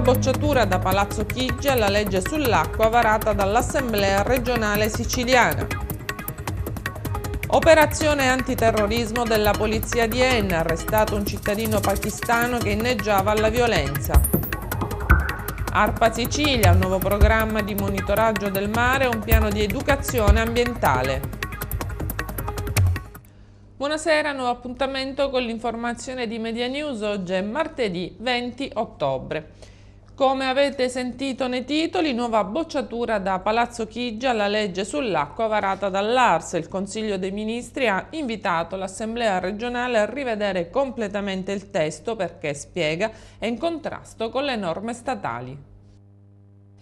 bocciatura da Palazzo Chigi alla legge sull'acqua varata dall'Assemblea regionale siciliana. Operazione antiterrorismo della polizia di Enna, arrestato un cittadino pakistano che inneggiava alla violenza. ARPA Sicilia, un nuovo programma di monitoraggio del mare e un piano di educazione ambientale. Buonasera, nuovo appuntamento con l'informazione di Media News. Oggi è martedì 20 ottobre. Come avete sentito nei titoli, nuova bocciatura da Palazzo Chigi alla legge sull'acqua varata dall'Arse. Il Consiglio dei Ministri ha invitato l'Assemblea regionale a rivedere completamente il testo perché, spiega, è in contrasto con le norme statali.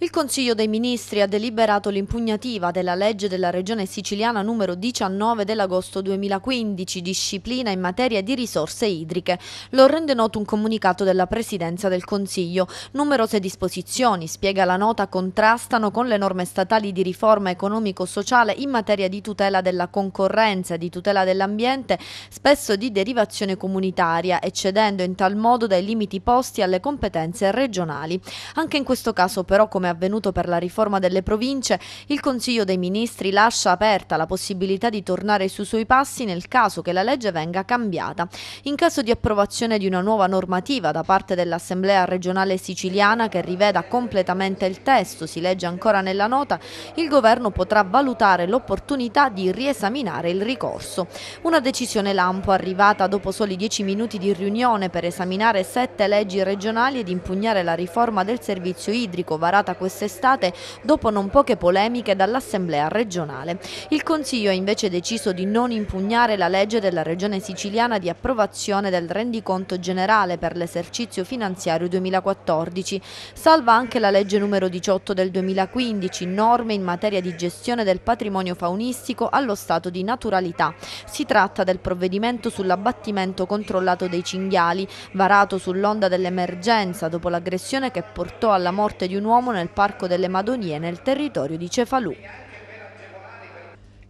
Il Consiglio dei Ministri ha deliberato l'impugnativa della legge della Regione siciliana numero 19 dell'agosto 2015, disciplina in materia di risorse idriche. Lo rende noto un comunicato della Presidenza del Consiglio. Numerose disposizioni, spiega la nota, contrastano con le norme statali di riforma economico-sociale in materia di tutela della concorrenza, e di tutela dell'ambiente, spesso di derivazione comunitaria, eccedendo in tal modo dai limiti posti alle competenze regionali. Anche in questo caso però, come come avvenuto per la riforma delle province, il Consiglio dei Ministri lascia aperta la possibilità di tornare sui suoi passi nel caso che la legge venga cambiata. In caso di approvazione di una nuova normativa da parte dell'Assemblea regionale siciliana che riveda completamente il testo, si legge ancora nella nota, il Governo potrà valutare l'opportunità di riesaminare il ricorso. Una decisione lampo arrivata dopo soli dieci minuti di riunione per esaminare sette leggi regionali ed impugnare la riforma del servizio idrico varata quest'estate dopo non poche polemiche dall'Assemblea regionale. Il Consiglio ha invece deciso di non impugnare la legge della Regione siciliana di approvazione del rendiconto generale per l'esercizio finanziario 2014, salva anche la legge numero 18 del 2015, norme in materia di gestione del patrimonio faunistico allo stato di naturalità. Si tratta del provvedimento sull'abbattimento controllato dei cinghiali, varato sull'onda dell'emergenza dopo l'aggressione che portò alla morte di un uomo nel al Parco delle Madonie nel territorio di Cefalù.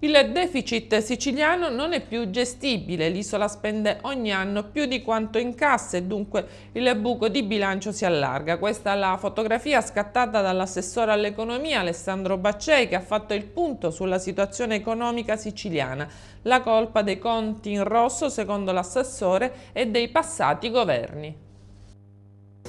Il deficit siciliano non è più gestibile, l'isola spende ogni anno più di quanto incassa e dunque il buco di bilancio si allarga. Questa è la fotografia scattata dall'assessore all'economia Alessandro Baccei che ha fatto il punto sulla situazione economica siciliana. La colpa dei conti in rosso secondo l'assessore è dei passati governi.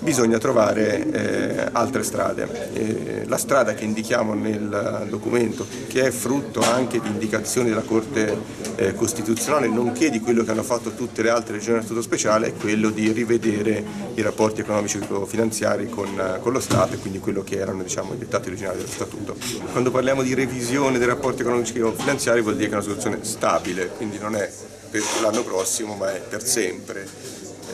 Bisogna trovare eh, altre strade. Eh, la strada che indichiamo nel documento, che è frutto anche di indicazioni della Corte eh, Costituzionale, nonché di quello che hanno fatto tutte le altre regioni a statuto speciale, è quello di rivedere i rapporti economici e finanziari con, con, lo Stato e quindi quello che erano diciamo, i dettati originali dello Statuto. Quando parliamo di revisione dei rapporti economici e finanziari vuol dire che è una situazione stabile, quindi non è per l'anno prossimo ma è per sempre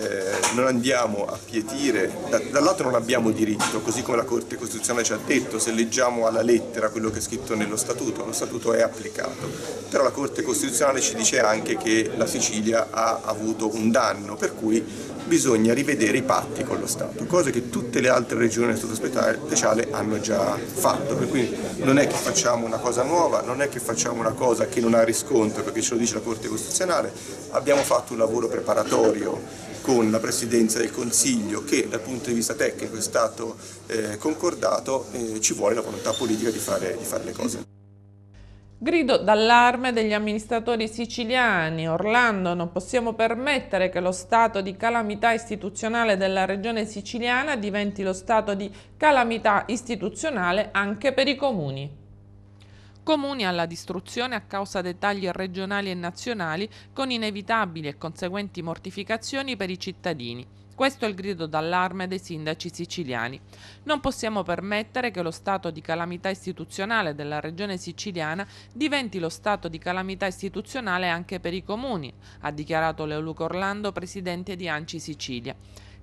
eh, non andiamo a pietire, da, dall'altro non abbiamo diritto, così come la Corte Costituzionale ci ha detto, se leggiamo alla lettera quello che è scritto nello Statuto, lo Statuto è applicato, però la Corte Costituzionale ci dice anche che la Sicilia ha avuto un danno, per cui bisogna rivedere i patti con lo Stato, cose che tutte le altre regioni del Stato speciale hanno già fatto, per cui non è che facciamo una cosa nuova, non è che facciamo una cosa che non ha riscontro, perché ce lo dice la Corte Costituzionale, abbiamo fatto un lavoro preparatorio con la Presidenza del Consiglio che dal punto di vista tecnico è stato eh, concordato, eh, ci vuole la volontà politica di fare, di fare le cose. Grido d'allarme degli amministratori siciliani. Orlando, non possiamo permettere che lo stato di calamità istituzionale della regione siciliana diventi lo stato di calamità istituzionale anche per i comuni comuni alla distruzione a causa dei tagli regionali e nazionali con inevitabili e conseguenti mortificazioni per i cittadini. Questo è il grido d'allarme dei sindaci siciliani. Non possiamo permettere che lo stato di calamità istituzionale della regione siciliana diventi lo stato di calamità istituzionale anche per i comuni, ha dichiarato Leoluco Orlando, presidente di Anci Sicilia.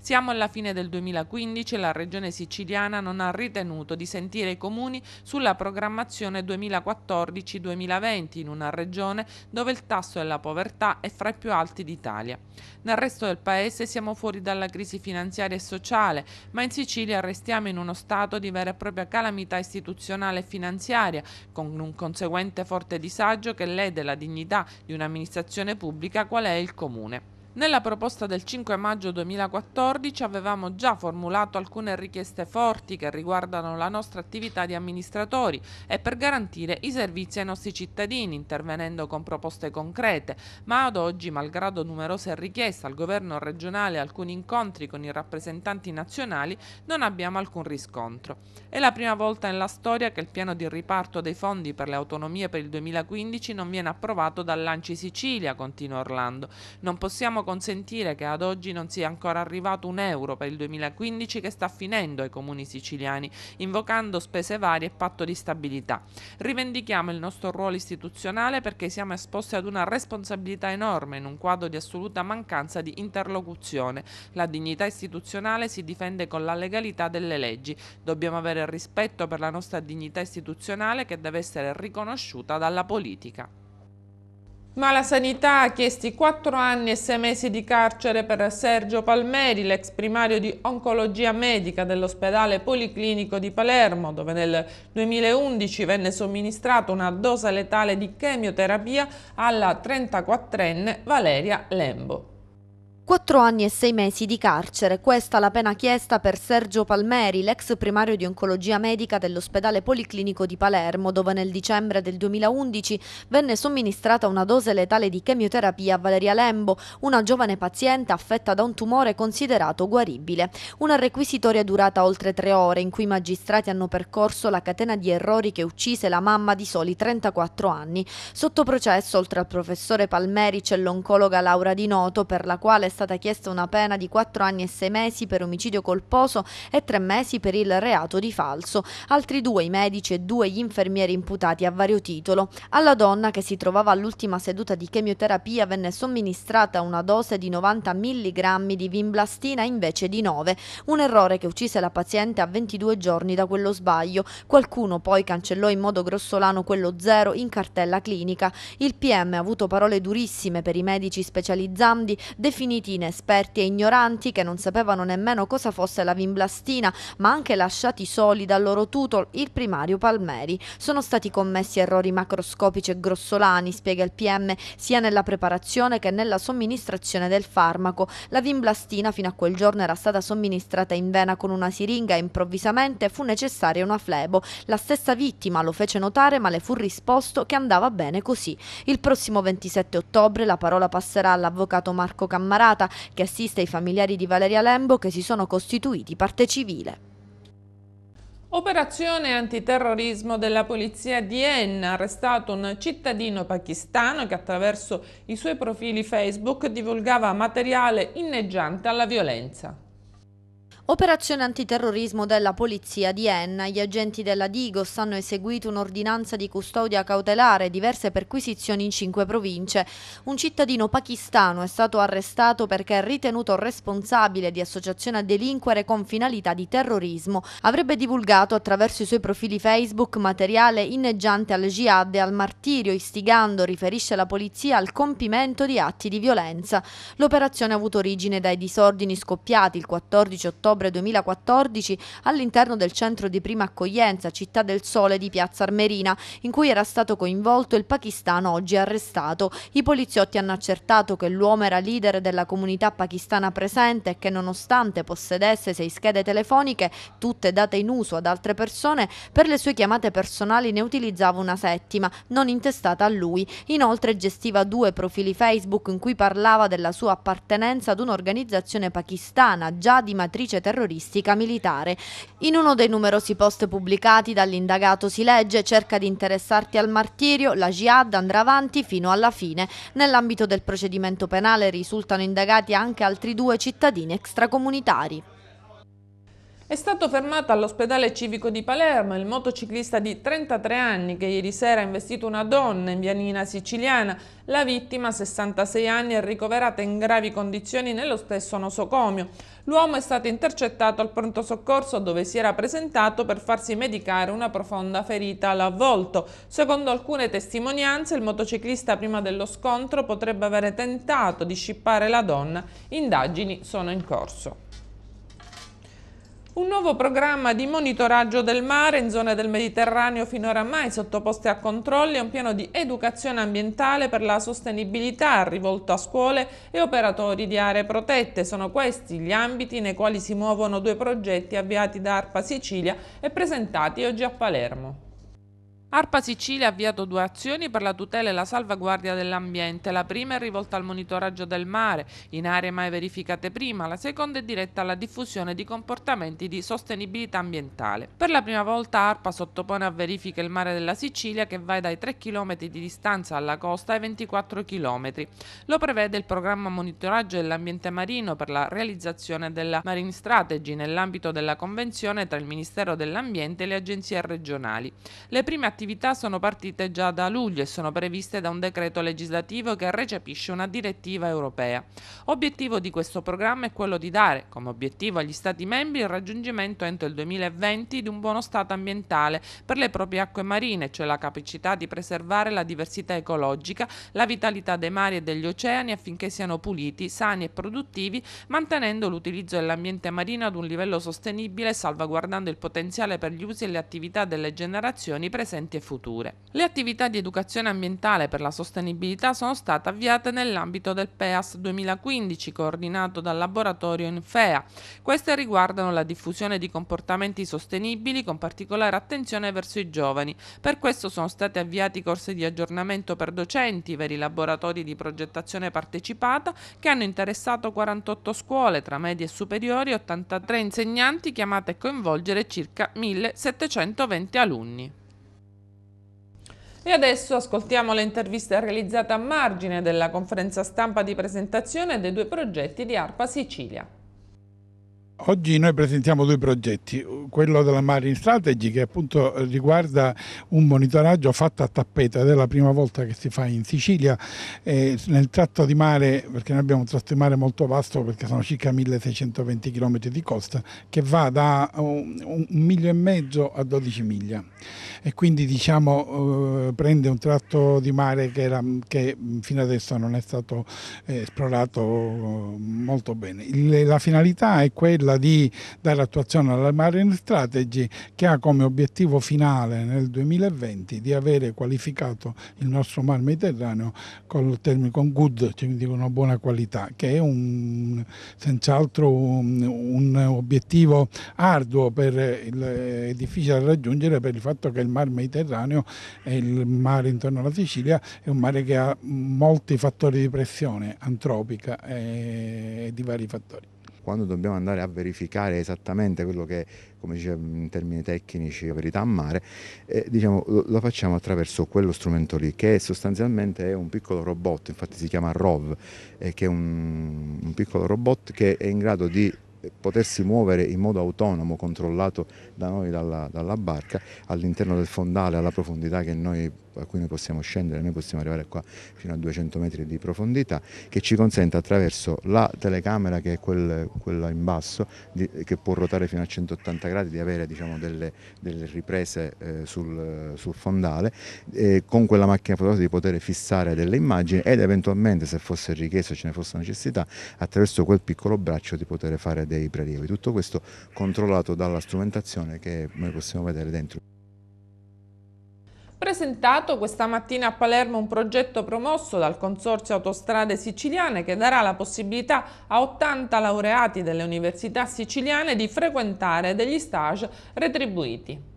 Siamo alla fine del 2015 e la Regione siciliana non ha ritenuto di sentire i comuni sulla programmazione 2014-2020 in una regione dove il tasso della povertà è fra i più alti d'Italia. Nel resto del paese siamo fuori dalla crisi finanziaria e sociale, ma in Sicilia restiamo in uno stato di vera e propria calamità istituzionale e finanziaria, con un conseguente forte disagio che lede la dignità di un'amministrazione pubblica qual è il comune. Nella proposta del 5 maggio 2014 avevamo già formulato alcune richieste forti che riguardano la nostra attività di amministratori e per garantire i servizi ai nostri cittadini, intervenendo con proposte concrete, ma ad oggi, malgrado numerose richieste al governo regionale e alcuni incontri con i rappresentanti nazionali, non abbiamo alcun riscontro. È la prima volta nella storia che il piano di riparto dei fondi per le autonomie per il 2015 non viene approvato dall'Anci Sicilia, continua Orlando. Non possiamo consentire che ad oggi non sia ancora arrivato un euro per il 2015 che sta finendo ai comuni siciliani, invocando spese varie e patto di stabilità. Rivendichiamo il nostro ruolo istituzionale perché siamo esposti ad una responsabilità enorme in un quadro di assoluta mancanza di interlocuzione. La dignità istituzionale si difende con la legalità delle leggi. Dobbiamo avere rispetto per la nostra dignità istituzionale che deve essere riconosciuta dalla politica. Ma la sanità ha chiesto 4 anni e 6 mesi di carcere per Sergio Palmeri, l'ex primario di oncologia medica dell'ospedale policlinico di Palermo, dove nel 2011 venne somministrata una dose letale di chemioterapia alla 34enne Valeria Lembo. Quattro anni e sei mesi di carcere, questa la pena chiesta per Sergio Palmeri, l'ex primario di oncologia medica dell'ospedale policlinico di Palermo, dove nel dicembre del 2011 venne somministrata una dose letale di chemioterapia a Valeria Lembo, una giovane paziente affetta da un tumore considerato guaribile. Una requisitoria durata oltre tre ore, in cui i magistrati hanno percorso la catena di errori che uccise la mamma di soli 34 anni. Sotto processo, oltre al professore Palmeri, c'è l'oncologa Laura Di Noto, per la quale stata chiesta una pena di 4 anni e 6 mesi per omicidio colposo e 3 mesi per il reato di falso, altri due i medici e due gli infermieri imputati a vario titolo. Alla donna, che si trovava all'ultima seduta di chemioterapia, venne somministrata una dose di 90 mg di vinblastina invece di 9, un errore che uccise la paziente a 22 giorni da quello sbaglio. Qualcuno poi cancellò in modo grossolano quello zero in cartella clinica. Il PM ha avuto parole durissime per i medici specializzandi, definiti definiti inesperti e ignoranti che non sapevano nemmeno cosa fosse la vimblastina, ma anche lasciati soli dal loro tutor, il primario Palmeri. Sono stati commessi errori macroscopici e grossolani, spiega il PM, sia nella preparazione che nella somministrazione del farmaco. La vimblastina fino a quel giorno era stata somministrata in vena con una siringa e improvvisamente fu necessaria una flebo. La stessa vittima lo fece notare ma le fu risposto che andava bene così. Il prossimo 27 ottobre la parola passerà all'avvocato Marco Cammarata Macerata che assiste i familiari di Valeria Lembo che si sono costituiti parte civile. Operazione antiterrorismo della polizia di Enna, arrestato un cittadino pakistano che attraverso i suoi profili Facebook divulgava materiale inneggiante alla violenza. Operazione antiterrorismo della polizia di Enna. Gli agenti della Digos hanno eseguito un'ordinanza di custodia cautelare e diverse perquisizioni in cinque province. Un cittadino pakistano è stato arrestato perché è ritenuto responsabile di associazione a delinquere con finalità di terrorismo. Avrebbe divulgato attraverso i suoi profili Facebook materiale inneggiante al jihad e al martirio, istigando, riferisce la polizia, al compimento di atti di violenza. L'operazione ha avuto origine dai disordini scoppiati il 14 ottobre ottobre 2014 all'interno del centro di prima accoglienza Città del Sole di Piazza Armerina, in cui era stato coinvolto il pakistano oggi arrestato. I poliziotti hanno accertato che l'uomo era leader della comunità pakistana presente e che nonostante possedesse sei schede telefoniche, tutte date in uso ad altre persone, per le sue chiamate personali ne utilizzava una settima, non intestata a lui. Inoltre gestiva due profili Facebook in cui parlava della sua appartenenza ad un'organizzazione pakistana già di matrice terroristica militare. In uno dei numerosi post pubblicati dall'indagato si legge cerca di interessarti al martirio, la jihad andrà avanti fino alla fine. Nell'ambito del procedimento penale risultano indagati anche altri due cittadini extracomunitari. È stato fermato all'ospedale civico di Palermo il motociclista di 33 anni che ieri sera ha investito una donna in Vianina siciliana. La vittima, 66 anni, è ricoverata in gravi condizioni nello stesso nosocomio. L'uomo è stato intercettato al pronto soccorso dove si era presentato per farsi medicare una profonda ferita all'avvolto. Secondo alcune testimonianze il motociclista prima dello scontro potrebbe avere tentato di scippare la donna. Indagini sono in corso. Un nuovo programma di monitoraggio del mare in zone del Mediterraneo finora mai sottoposte a controlli e un piano di educazione ambientale per la sostenibilità rivolto a scuole e operatori di aree protette. Sono questi gli ambiti nei quali si muovono due progetti avviati da ARPA Sicilia e presentati oggi a Palermo. ARPA Sicilia ha avviato due azioni per la tutela e la salvaguardia dell'ambiente. La prima è rivolta al monitoraggio del mare, in aree mai verificate prima, la seconda è diretta alla diffusione di comportamenti di sostenibilità ambientale. Per la prima volta ARPA sottopone a verifica il mare della Sicilia che va dai 3 km di distanza alla costa ai 24 km. Lo prevede il programma monitoraggio dell'ambiente marino per la realizzazione della Marine Strategy nell'ambito della convenzione tra il Ministero dell'Ambiente e le agenzie regionali. Le prime attività attività sono partite già da luglio e sono previste da un decreto legislativo che recepisce una direttiva europea. Obiettivo di questo programma è quello di dare come obiettivo agli Stati membri il raggiungimento entro il 2020 di un buono stato ambientale per le proprie acque marine, cioè la capacità di preservare la diversità ecologica, la vitalità dei mari e degli oceani affinché siano puliti, sani e produttivi, mantenendo l'utilizzo dell'ambiente marino ad un livello sostenibile e salvaguardando il potenziale per gli usi e le attività delle generazioni presenti presenti e future. Le attività di educazione ambientale per la sostenibilità sono state avviate nell'ambito del PEAS 2015, coordinato dal laboratorio Infea. Queste riguardano la diffusione di comportamenti sostenibili con particolare attenzione verso i giovani. Per questo sono stati avviati corsi di aggiornamento per docenti, veri laboratori di progettazione partecipata che hanno interessato 48 scuole tra medie e superiori, 83 insegnanti chiamate a coinvolgere circa 1720 alunni. E adesso ascoltiamo l'intervista realizzata a margine della conferenza stampa di presentazione dei due progetti di ARPA Sicilia. Oggi noi presentiamo due progetti, quello della Marine Strategy che appunto riguarda un monitoraggio fatto a tappeto ed è la prima volta che si fa in Sicilia eh, nel tratto di mare, perché noi abbiamo un tratto di mare molto vasto perché sono circa 1620 km di costa che va da un, un miglio e mezzo a 12 miglia e quindi diciamo eh, prende un tratto di mare che, era, che, fino adesso non è stato eh, esplorato molto bene. Il, la finalità è quella quella di dare attuazione alla Marine Strategy che ha come obiettivo finale nel 2020 di avere qualificato il nostro mar Mediterraneo con, il termine, con good, cioè quindi con una buona qualità, che è senz'altro un, un, obiettivo arduo per il, è difficile da raggiungere per il fatto che il mar Mediterraneo e il mare intorno alla Sicilia è un mare che ha molti fattori di pressione antropica e di vari fattori quando dobbiamo andare a verificare esattamente quello che, come dice in termini tecnici, la verità a mare, eh, diciamo, lo, lo, facciamo attraverso quello strumento lì, che sostanzialmente è un piccolo robot, infatti si chiama ROV, eh, che è un, un piccolo robot che è in grado di potersi muovere in modo autonomo, controllato da noi dalla, dalla barca, all'interno del fondale, alla profondità che noi a cui noi possiamo scendere, noi possiamo arrivare qua fino a 200 metri di profondità, che ci consente attraverso la telecamera che è quel, quella in basso, di, che può ruotare fino a 180 gradi, di avere diciamo, delle, delle, riprese eh, sul, sul, fondale, eh, con quella macchina fotografica di poter fissare delle immagini ed eventualmente se fosse richiesto, ce ne fosse necessità, attraverso quel piccolo braccio di poter fare dei prelievi. Tutto questo controllato dalla strumentazione che noi possiamo vedere dentro presentato questa mattina a Palermo un progetto promosso dal Consorzio Autostrade Siciliane che darà la possibilità a 80 laureati delle università siciliane di frequentare degli stage retribuiti.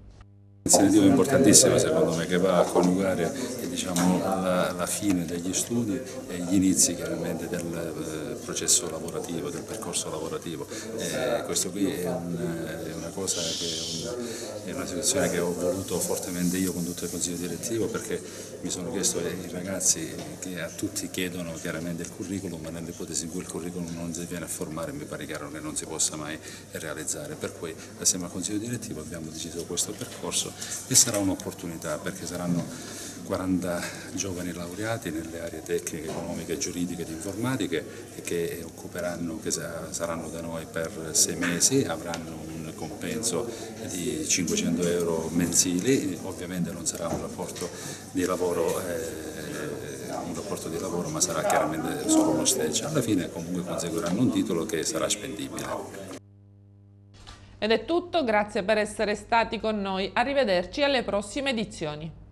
Un'iniziativa importantissima secondo me che va a coniugare eh, diciamo, la, la, fine degli studi e gli inizi chiaramente del eh, processo lavorativo, del percorso lavorativo. E eh, questo qui è, un, eh, è, una cosa che è, un, è, una situazione che ho voluto fortemente io con tutto il consiglio direttivo perché mi sono chiesto ai ragazzi che a tutti chiedono chiaramente il curriculum, ma nell'ipotesi in cui il curriculum non si viene a formare mi pare chiaro che non si possa mai realizzare. Per cui assieme al consiglio direttivo abbiamo deciso questo percorso e sarà un'opportunità perché saranno 40 giovani laureati nelle aree tecniche, economiche, giuridiche ed informatiche che, occuperanno, che saranno da noi per sei mesi, avranno un compenso di 500 euro mensili, ovviamente non sarà un rapporto di lavoro eh, un rapporto di lavoro ma sarà chiaramente solo uno stage, alla fine comunque conseguiranno un titolo che sarà spendibile. Ed è tutto, grazie per essere stati con noi, arrivederci alle prossime edizioni.